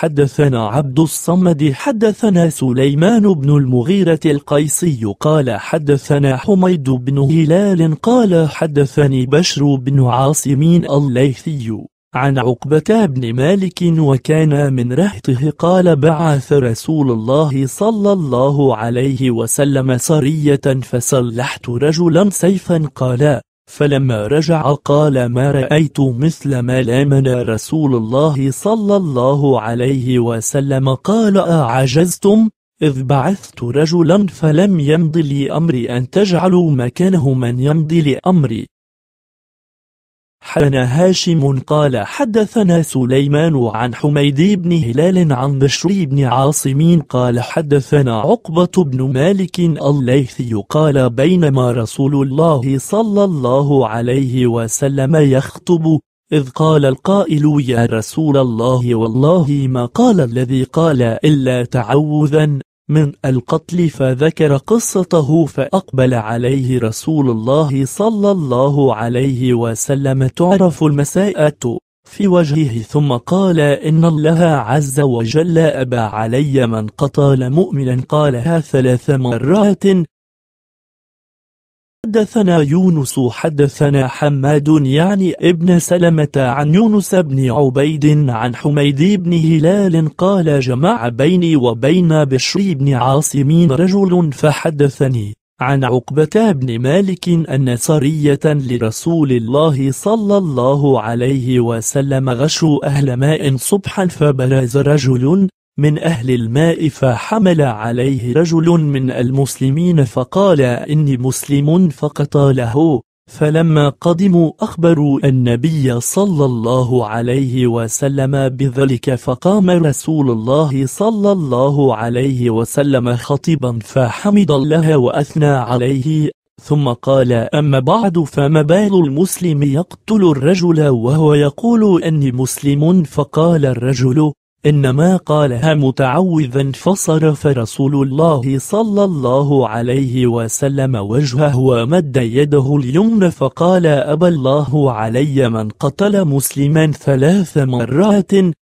حدثنا عبد الصمد حدثنا سليمان بن المغيرة القيسي قال حدثنا حميد بن هلال قال حدثني بشر بن عاصم الليثي عن عقبة بن مالك وكان من رهطه قال بعث رسول الله صلى الله عليه وسلم سرية فسلحت رجلا سيفا قال فلما رجع قال ما رأيت مثل ما لامنا رسول الله صلى الله عليه وسلم قال أعجزتم إذ بعثت رجلا فلم يمضي لي أمري أن تجعلوا مكانه من يمضي لأمري حدثنا هاشم قال حدثنا سليمان عن حميد بن هلال عن بشري بن عاصم قال حدثنا عقبة بن مالك الليثي قال بينما رسول الله صلى الله عليه وسلم يخطب إذ قال القائل يا رسول الله والله ما قال الذي قال إلا تعوذا من القتل فذكر قصته فأقبل عليه رسول الله صلى الله عليه وسلم تعرف المساءة في وجهه ثم قال إن الله عز وجل أبى علي من قتل مؤمنا قالها ثلاث مرات حدثنا يونس حدثنا حماد يعني ابن سلمة عن يونس بن عبيد عن حميد بن هلال قال جمع بيني وبين بشر بن عاصم رجل فحدثني عن عقبة بن مالك أن سرية لرسول الله صلى الله عليه وسلم غشوا أهل ماء صبحا فبرز رجل من أهل الماء فحمل عليه رجل من المسلمين فقال إني مسلم فقتاله فلما قدموا أخبروا النبي صلى الله عليه وسلم بذلك فقام رسول الله صلى الله عليه وسلم خطيبا فحمد الله وأثنى عليه ثم قال أما بعد فما بال المسلم يقتل الرجل وهو يقول أني مسلم فقال الرجل إنما قالها متعوذا فصرف رسول الله صلى الله عليه وسلم وجهه ومد يده اليمنى فقال أبى الله علي من قتل مسلما ثلاث مرات